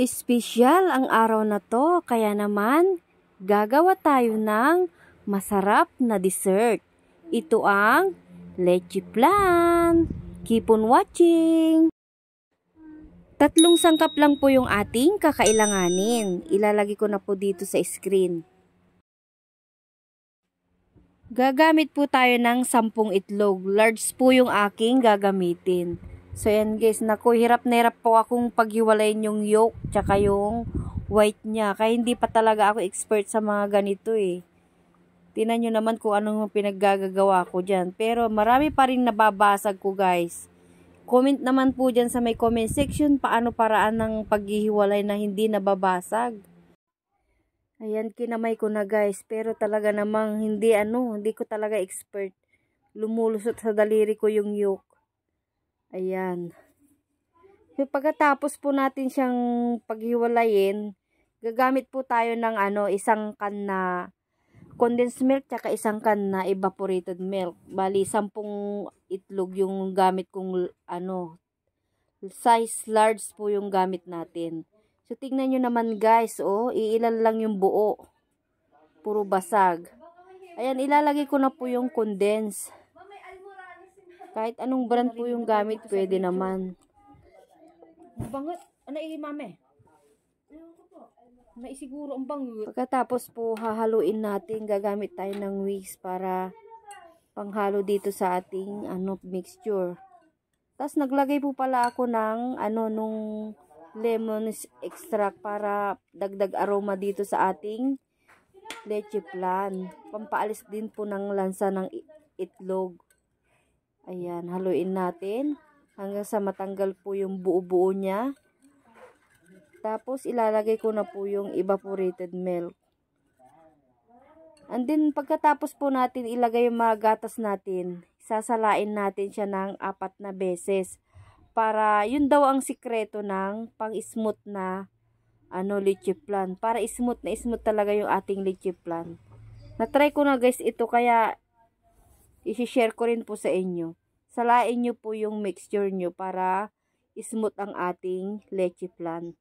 Espesyal ang araw na to kaya naman gagawa tayo ng masarap na dessert. Ito ang leche plan. Keep on watching! Tatlong sangkap lang po yung ating kakailanganin. Ilalagay ko na po dito sa screen. Gagamit po tayo ng sampung itlog. Large po yung aking gagamitin. So, yan guys. Naku, hirap na hirap po akong paghiwalayin yung yolk tsaka yung white niya. Kaya hindi pa talaga ako expert sa mga ganito eh. Tinan nyo naman kung anong pinaggagawa ko dyan. Pero marami pa rin nababasag ko guys. Comment naman po dyan sa may comment section paano paraan ng paghihiwalay na hindi nababasag. Ayan, kinamay ko na guys. Pero talaga namang hindi ano, hindi ko talaga expert. Lumulusot sa daliri ko yung yolk. Ayan. So, pagkatapos po natin siyang paghiwalayin, gagamit po tayo ng ano, isang can na condensed milk tsaka isang can na evaporated milk. Bali, sampung itlog yung gamit kong ano, size large po yung gamit natin. So, tingnan nyo naman guys, oh, iilan lang yung buo. Puro basag. Ayan, ilalagay ko na po yung condensed. Kahit anong brand po yung gamit, pwede naman. Bangot. Ano eh, mame? Naisiguro ang bangot. Pagkatapos po, hahaluin natin. Gagamit tayo ng wicks para panghalo dito sa ating ano, mixture. Tapos, naglagay po pala ako ng ano, nung lemon extract para dagdag aroma dito sa ating leche plan. Pampaalis din po ng lansa ng itlog. Ayan, haluin natin hanggang sa matanggal po yung buo-buo niya. Tapos ilalagay ko na po yung evaporated milk. And then pagkatapos po natin ilagay yung mga gatas natin, sasalain natin siya ng apat na beses. Para yun daw ang sikreto ng pang-smooth na ano, lychee plan. Para smooth na smooth talaga yung ating lychee plan. Na-try ko na guys ito kaya Isishare ko rin po sa inyo. Salain nyo po yung mixture nyo para smooth ang ating leche flan.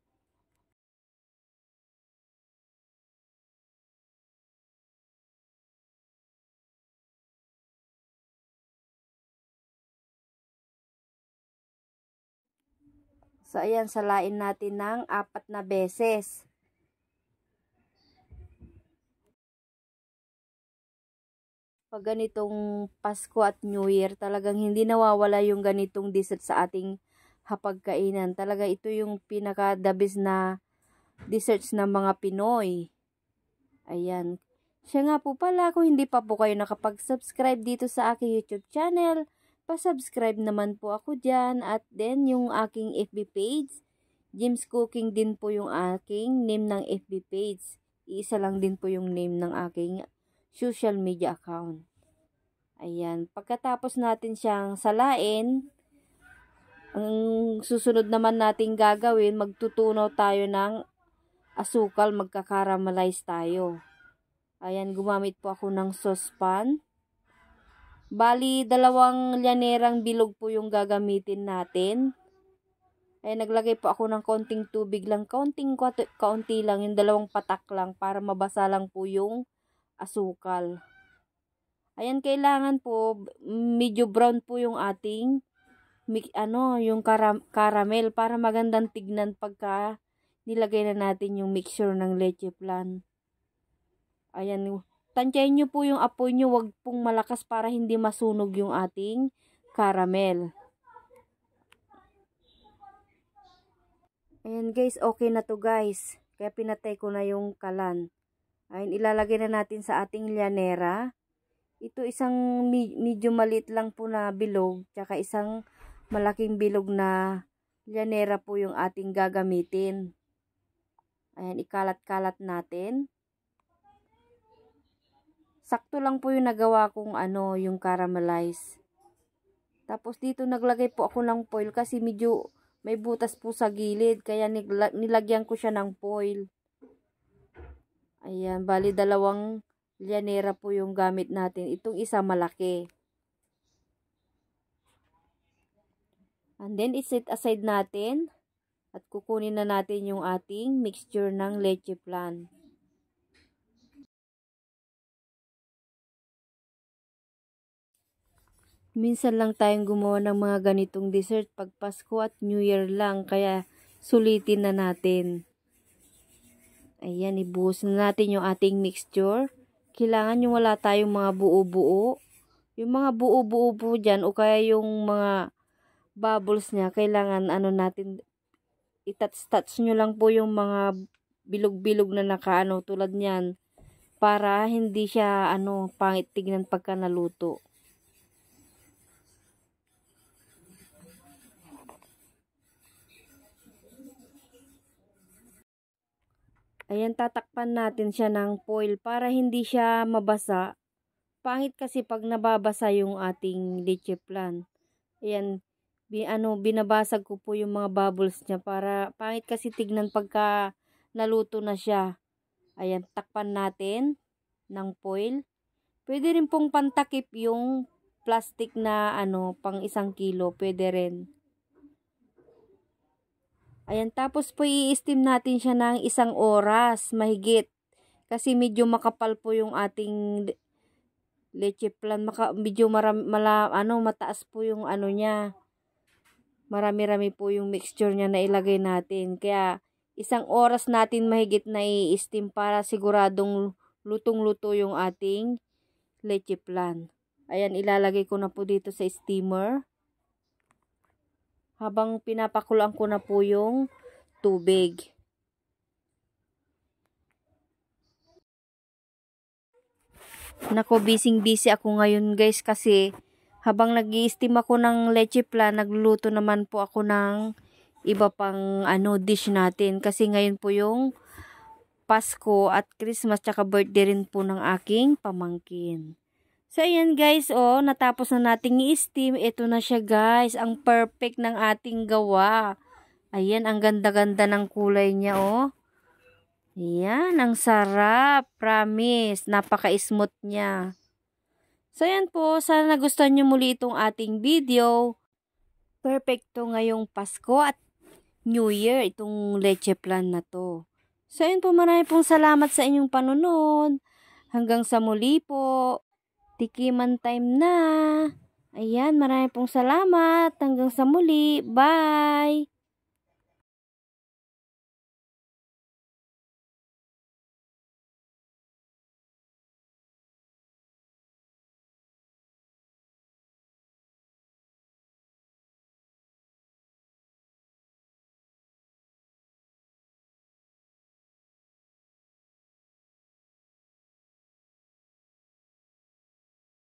So, ayan, salain natin ng apat na beses. pag ganitong Pasko at New Year, talagang hindi nawawala yung ganitong dessert sa ating hapagkainan. Talaga ito yung pinaka the na desserts ng mga Pinoy. Ayan. Siya nga po pala kung hindi pa po kayo nakapag-subscribe dito sa aking YouTube channel, pa-subscribe naman po ako dyan at then yung aking FB page, Jim's Cooking din po yung aking name ng FB page. Iisa lang din po yung name ng aking social media account. Ayan, pagkatapos natin siyang salain, ang susunod naman natin gagawin, magtutunaw tayo ng asukal, magkakaramalize tayo. Ayan, gumamit po ako ng saucepan. Bali, dalawang llanerang bilog po yung gagamitin natin. Ay naglagay po ako ng konting tubig lang, konting kaunti lang, yung dalawang patak lang para mabasa lang po yung asukal. Ayan, kailangan po, medyo brown po yung ating, ano, yung karam caramel para magandang tignan pagka nilagay na natin yung mixture ng leche plan. Ayan, tansyahin nyo po yung apoy nyo, wag pong malakas para hindi masunog yung ating caramel. Ayan guys, okay na to guys. Kaya pinatay ko na yung kalan. Ayan, ilalagay na natin sa ating llanera. Ito isang medyo maliit lang po na bilog, tsaka isang malaking bilog na llanera po yung ating gagamitin. Ayan, ikalat-kalat natin. Sakto lang po yung nagawa kong ano, yung caramelize. Tapos dito naglagay po ako ng foil kasi medyo may butas po sa gilid. Kaya nilagyan ko siya ng foil. Ayan, bali dalawang lianera po yung gamit natin. Itong isa malaki. And then, isit aside natin. At kukunin na natin yung ating mixture ng leche plan. Minsan lang tayong gumawa ng mga ganitong dessert pag Pasko at New Year lang. Kaya, sulitin na natin. Ayan, ibuhos na natin yung ating mixture. Kailangan yung wala tayong mga buo-buo. Yung mga buo-buo po dyan o kaya yung mga bubbles niya, kailangan ano natin, itats-touch nyo lang po yung mga bilog-bilog na nakaano tulad niyan para hindi siya ano pangit tignan pagka naluto. Ayan, tatakpan natin siya ng foil para hindi siya mabasa. Pangit kasi pag nababasa yung ating leche plan. Ayan, bi ano, binabasag ko po yung mga bubbles niya para pangit kasi tignan pagka naluto na siya. Ayan, takpan natin ng foil. Pwede rin pong pantakip yung plastic na ano, pang isang kilo. Pwede rin. Ayan, tapos po i-steam natin siya ng isang oras, mahigit. Kasi medyo makapal po yung ating leche plan. Maka, medyo marami, mala, ano, mataas po yung ano niya. Marami-rami po yung mixture niya na ilagay natin. Kaya, isang oras natin mahigit na i-steam para siguradong lutong-luto yung ating leche plan. Ayan, ilalagay ko na po dito sa steamer habang pinapakuluan ko na po yung tubig. Nako, busy-busy ako ngayon guys kasi habang nag steam ako ng leche plan, nagluluto naman po ako ng iba pang ano dish natin. Kasi ngayon po yung Pasko at Christmas tsaka birthday rin po ng aking pamangkin. So, ayan guys, oh, natapos na nating i-steam. Ito na siya guys, ang perfect ng ating gawa. Ayan, ang ganda-ganda ng kulay niya, oh. Ayan, ang sarap. Promise, napaka-smooth niya. So, ayan po, sana nagustuhan niyo muli itong ating video. Perfecto ngayong Pasko at New Year, itong leche plan na to. So, ayan po, marami pong salamat sa inyong panonood. Hanggang sa muli po. Tikiman time na. Ayan, marami pong salamat. Hanggang sa muli. Bye!